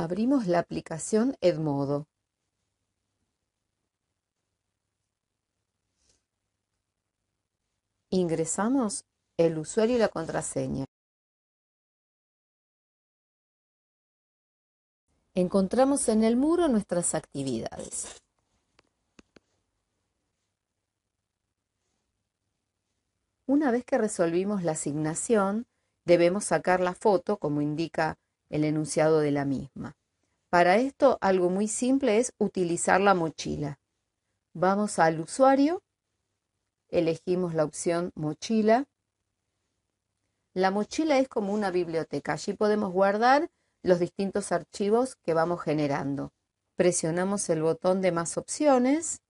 abrimos la aplicación Edmodo. Ingresamos el usuario y la contraseña. Encontramos en el muro nuestras actividades. Una vez que resolvimos la asignación, debemos sacar la foto, como indica el enunciado de la misma. Para esto, algo muy simple es utilizar la mochila. Vamos al usuario, elegimos la opción mochila. La mochila es como una biblioteca, allí podemos guardar los distintos archivos que vamos generando. Presionamos el botón de más opciones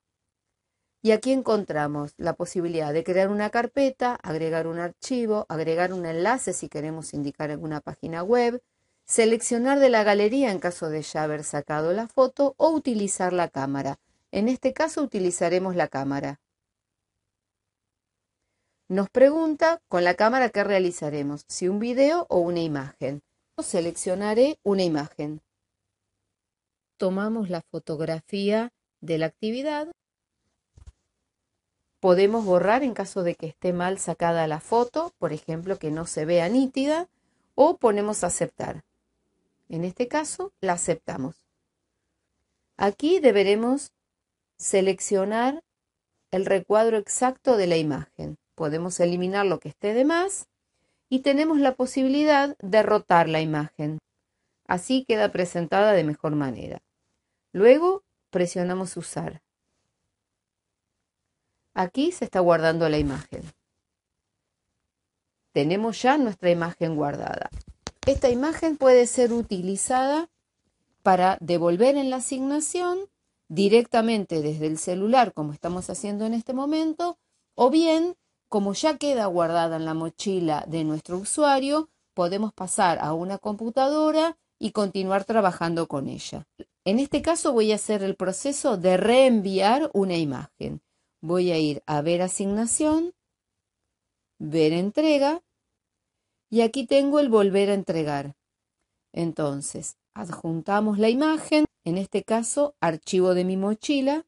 y aquí encontramos la posibilidad de crear una carpeta, agregar un archivo, agregar un enlace si queremos indicar alguna página web, seleccionar de la galería en caso de ya haber sacado la foto o utilizar la cámara. En este caso utilizaremos la cámara. Nos pregunta con la cámara que realizaremos, si un video o una imagen. Seleccionaré una imagen. Tomamos la fotografía de la actividad. Podemos borrar en caso de que esté mal sacada la foto, por ejemplo que no se vea nítida, o ponemos aceptar. En este caso, la aceptamos. Aquí deberemos seleccionar el recuadro exacto de la imagen. Podemos eliminar lo que esté de más y tenemos la posibilidad de rotar la imagen. Así queda presentada de mejor manera. Luego presionamos usar. Aquí se está guardando la imagen. Tenemos ya nuestra imagen guardada. Esta imagen puede ser utilizada para devolver en la asignación directamente desde el celular, como estamos haciendo en este momento, o bien, como ya queda guardada en la mochila de nuestro usuario, podemos pasar a una computadora y continuar trabajando con ella. En este caso voy a hacer el proceso de reenviar una imagen. Voy a ir a ver asignación, ver entrega y aquí tengo el volver a entregar. Entonces, adjuntamos la imagen, en este caso archivo de mi mochila,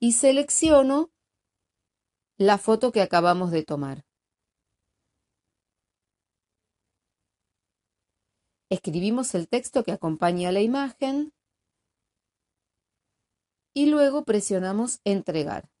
y selecciono la foto que acabamos de tomar. Escribimos el texto que acompaña la imagen y luego presionamos entregar.